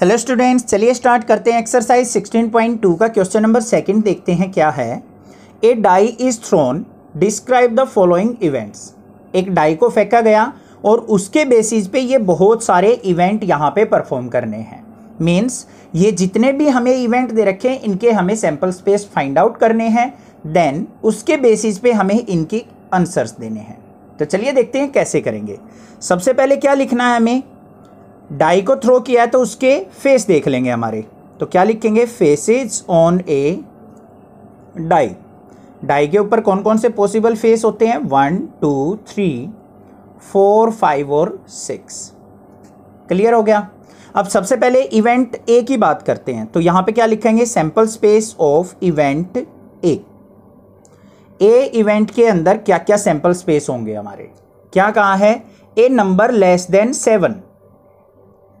hello students चलिए start करते हैं एक्सरसाइज 16.2 का क्वेश्चन नंबर सेकंड देखते हैं क्या है a die is thrown describe the following events एक डाई को फेंका गया और उसके बेसिस पे ये बहुत सारे इवेंट यहाँ पे परफॉर्म करने हैं मीन्स ये जितने भी हमें इवेंट दे रखे हैं इनके हमें सैम्पल स्पेस फाइंड आउट करने हैं देन उसके बेसिस पे हमें इनके आंसर्स देने हैं तो चलिए देखते हैं कैसे करेंगे सबसे पहले क्या लिखना है हमें डाई को थ्रो किया है तो उसके फेस देख लेंगे हमारे तो क्या लिखेंगे faces on a die die के ऊपर कौन कौन से पॉसिबल फेस होते हैं one two three four five और सिक्स क्लियर हो गया अब सबसे पहले इवेंट ए की बात करते हैं तो यहां पे क्या लिखेंगे sample space of event A A event के अंदर क्या क्या सैंपल स्पेस होंगे हमारे क्या कहा है a number less than seven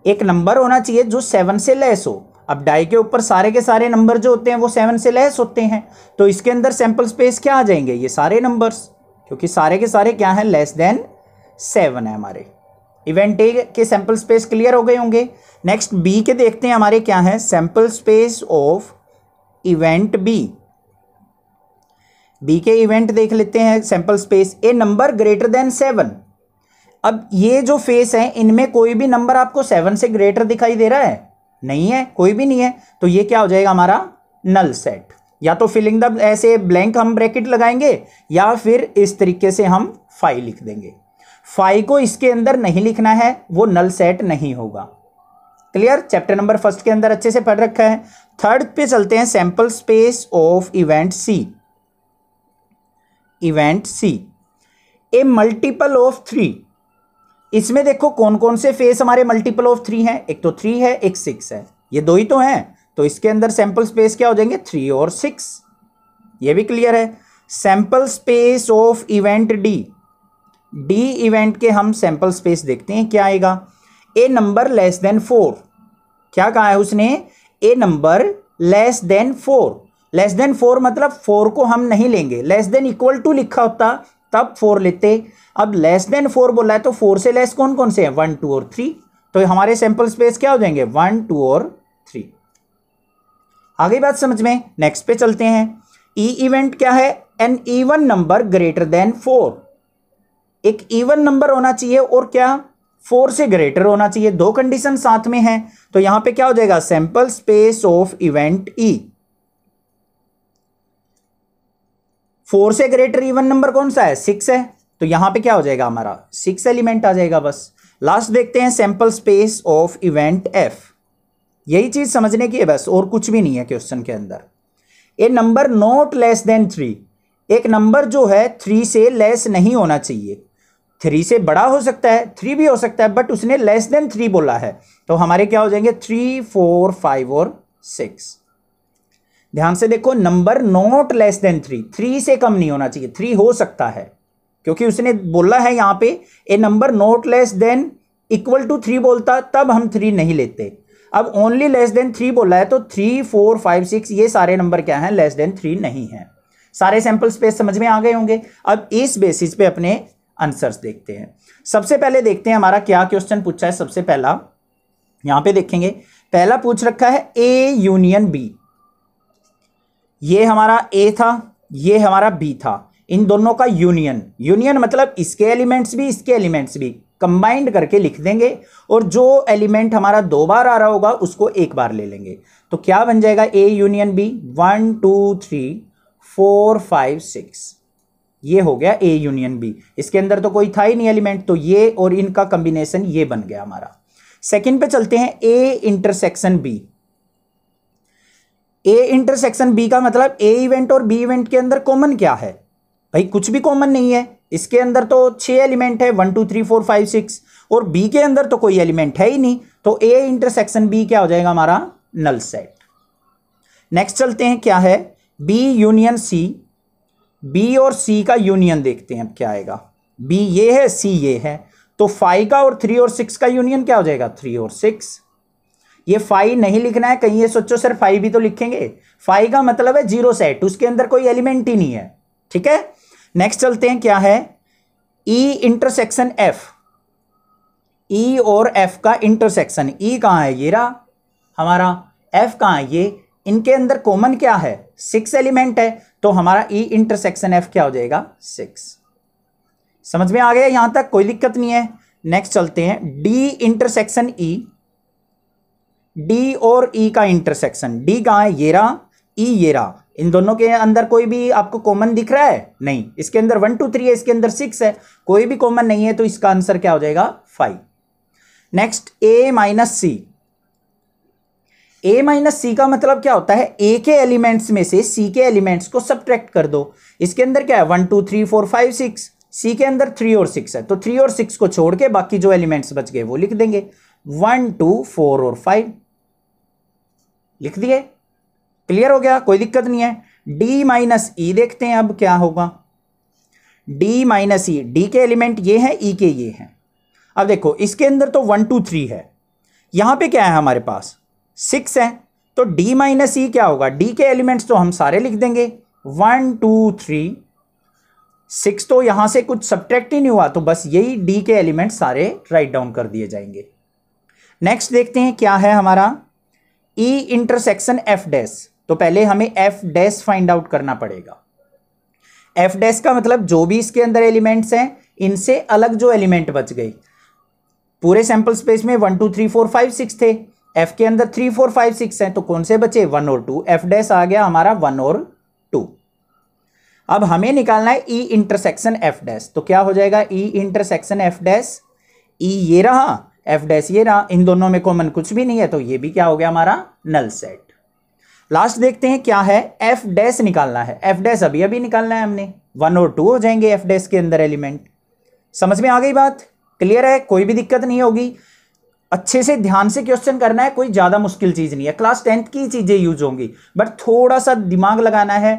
एक नंबर होना चाहिए जो सेवन से लेस हो अब डाई के ऊपर सारे के सारे नंबर जो होते हैं वो सेवन से लेस होते हैं तो इसके अंदर सैंपल स्पेस क्या आ जाएंगे ये सारे नंबर्स क्योंकि सारे के सारे क्या हैं लेस देन सेवन है हमारे इवेंट ए के सैंपल स्पेस क्लियर हो गए होंगे नेक्स्ट बी के देखते हैं हमारे क्या है sample space of event B B के इवेंट देख लेते हैं sample space a number greater than seven अब ये जो फेस है इनमें कोई भी नंबर आपको सेवन से ग्रेटर दिखाई दे रहा है नहीं है कोई भी नहीं है तो ये क्या हो जाएगा हमारा नल सेट या तो फिलिंग द ऐसे ब्लैंक हम ब्रैकेट लगाएंगे या फिर इस तरीके से हम फाई लिख देंगे फाई को इसके अंदर नहीं लिखना है वो नल सेट नहीं होगा क्लियर चैप्टर नंबर फर्स्ट के अंदर अच्छे से पढ़ रखा है थर्ड पे चलते हैं sample space of event C event C a multiple of three इसमें देखो कौन कौन से फेस हमारे मल्टीपल ऑफ थ्री हैं एक तो थ्री है एक सिक्स है ये दो ही तो हैं तो इसके अंदर सैंपल स्पेस क्या हो जाएंगे थ्री और सिक्स ये भी क्लियर है sample space of event D D event के हम सैंपल स्पेस देखते हैं क्या आएगा a number less than four क्या कहा है उसने a number less than four less than four मतलब फोर को हम नहीं लेंगे लेस देन इक्वल टू लिखा होता तब फोर लेते अब लेस देन फोर बोला है तो फोर से लेस कौन कौन से हैं वन टू और थ्री तो हमारे सैंपल स्पेस क्या हो जाएंगे वन टू और थ्री आगे बात समझ में नेक्स्ट पे चलते हैं ई e इवेंट क्या है an even number greater than four एक ईवन नंबर होना चाहिए और क्या फोर से ग्रेटर होना चाहिए दो कंडीशन साथ में हैं तो यहां पे क्या हो जाएगा sample space of event E four से ग्रेटर इवन नंबर कौन सा है सिक्स है तो यहां पे क्या हो जाएगा हमारा सिक्स एलिमेंट आ जाएगा बस लास्ट देखते हैं sample space of event F यही चीज समझने की है बस और कुछ भी नहीं है क्वेश्चन के अंदर a number not less than three एक नंबर जो है थ्री से लेस नहीं होना चाहिए थ्री से बड़ा हो सकता है थ्री भी हो सकता है बट उसने लेस देन थ्री बोला है तो हमारे क्या हो जाएंगे थ्री फोर फाइव और सिक्स ध्यान से देखो number not less than three three से कम नहीं होना चाहिए थ्री हो सकता है क्योंकि उसने बोला है यहां पे a number not less than equal to three बोलता तब हम थ्री नहीं लेते अब ओनली लेस देन थ्री बोला है तो थ्री फोर फाइव सिक्स ये सारे नंबर क्या हैं लेस देन थ्री नहीं है सारे सैंपल स्पेस समझ में आ गए होंगे अब इस बेसिस पे अपने आंसर्स देखते हैं सबसे पहले देखते हैं हमारा क्या क्वेश्चन पूछा है सबसे पहला यहां पे देखेंगे पहला पूछ रखा है ए यूनियन बी ये हमारा ए था ये हमारा बी था इन दोनों का यूनियन यूनियन मतलब इसके एलिमेंट्स भी इसके एलिमेंट्स भी कंबाइंड करके लिख देंगे और जो एलिमेंट हमारा दो बार आ रहा होगा उसको एक बार ले लेंगे तो क्या बन जाएगा A union B one two three four five six ये हो गया ए यूनियन बी इसके अंदर तो कोई था ही नहीं एलिमेंट तो ये और इनका कंबिनेशन ये बन गया हमारा सेकेंड पे चलते हैं A intersection B A intersection B का मतलब ए इवेंट और बी इवेंट के अंदर कॉमन क्या है भाई कुछ भी कॉमन नहीं है इसके अंदर तो छह एलिमेंट है one two three four five six और बी के अंदर तो कोई एलिमेंट है ही नहीं तो ए इंटरसेक्शन बी क्या हो जाएगा हमारा नल सेट नेक्स्ट चलते हैं क्या है बी यूनियन सी बी और सी का यूनियन देखते हैं अब क्या आएगा बी ये है सी ये है तो फाइव का और थ्री और सिक्स का यूनियन क्या हो जाएगा थ्री और सिक्स ये फाइव नहीं लिखना है कहीं ये सोचो सर फाइव भी तो लिखेंगे फाइव का मतलब है जीरो सेट उसके अंदर कोई एलिमेंट ही नहीं है ठीक है नेक्स्ट चलते हैं क्या है ई इंटरसेक्शन एफ ई और एफ का इंटरसेक्शन ई e कहाँ है ये रहा हमारा एफ कहाँ है ये इनके अंदर कॉमन क्या है सिक्स एलिमेंट है तो हमारा ई इंटरसेक्शन एफ क्या हो जाएगा सिक्स समझ में आ गया यहां तक कोई दिक्कत नहीं है नेक्स्ट चलते हैं डी इंटरसेक्शन ई डी और ई e का इंटरसेक्शन डी कहाँ है ये रहा ई e ये रहा इन दोनों के अंदर कोई भी आपको कॉमन दिख रहा है नहीं इसके अंदर वन टू थ्री है इसके अंदर सिक्स है कोई भी कॉमन नहीं है तो इसका आंसर क्या हो जाएगा five next A minus C A minus C का मतलब क्या होता है ए के एलिमेंट्स में से सी के एलिमेंट्स को सब्ट्रैक्ट कर दो इसके अंदर क्या है one two three four five six C के अंदर थ्री और सिक्स है तो थ्री और सिक्स को छोड़ के बाकी जो एलिमेंट्स बच गए वो लिख देंगे वन टू फोर और फाइव लिख दिए क्लियर हो गया कोई दिक्कत नहीं है डी माइनस ई देखते हैं अब क्या होगा डी माइनस ई डी के एलिमेंट ये हैं ई e के ये हैं अब देखो इसके अंदर तो वन टू थ्री है यहाँ पे क्या है हमारे पास सिक्स है तो डी माइनस ई क्या होगा डी के एलिमेंट्स तो हम सारे लिख देंगे वन टू थ्री सिक्स तो यहाँ से कुछ सब्ट्रैक्ट ही नहीं हुआ तो बस यही डी के एलिमेंट सारे राइट डाउन कर दिए जाएंगे नेक्स्ट देखते हैं क्या है हमारा ई इंटरसेक्शन एफ डैस तो पहले हमें एफ डैस फाइंड आउट करना पड़ेगा एफ डैस का मतलब जो भी इसके अंदर एलिमेंट्स हैं इनसे अलग जो एलिमेंट बच गई पूरे सैंपल स्पेस में one two three four five six थे एफ के अंदर थ्री फोर फाइव सिक्स हैं तो कौन से बचे वन और टू एफ डैस आ गया हमारा वन और टू अब हमें निकालना है ई इंटरसेक्शन एफ डैस तो क्या हो जाएगा E intersection F dash E ये रहा एफ डैस ये रहा इन दोनों में कॉमन कुछ भी नहीं है तो ये भी क्या हो गया हमारा नल सेट लास्ट देखते हैं क्या है एफ डैस निकालना है एफ डैस अभी अभी निकालना है हमने वन और टू हो जाएंगे एफ डैस के अंदर एलिमेंट समझ में आ गई बात क्लियर है कोई भी दिक्कत नहीं होगी अच्छे से ध्यान से क्वेश्चन करना है कोई ज़्यादा मुश्किल चीज़ नहीं है क्लास टेंथ की चीज़ें यूज होंगी बट थोड़ा सा दिमाग लगाना है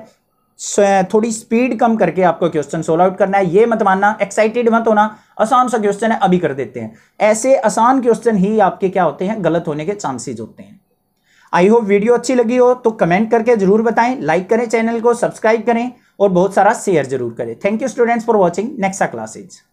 थोड़ी स्पीड कम करके आपको क्वेश्चन सोल्व आउट करना है ये मत मानना एक्साइटेड मत होना आसान सा क्वेश्चन है अभी कर देते हैं ऐसे आसान क्वेश्चन ही आपके क्या होते हैं गलत होने के चांसेज होते हैं आई होप वीडियो अच्छी लगी हो तो कमेंट करके जरूर बताएं लाइक करें चैनल को सब्सक्राइब करें और बहुत सारा शेयर जरूर करें thank you students for watching next classes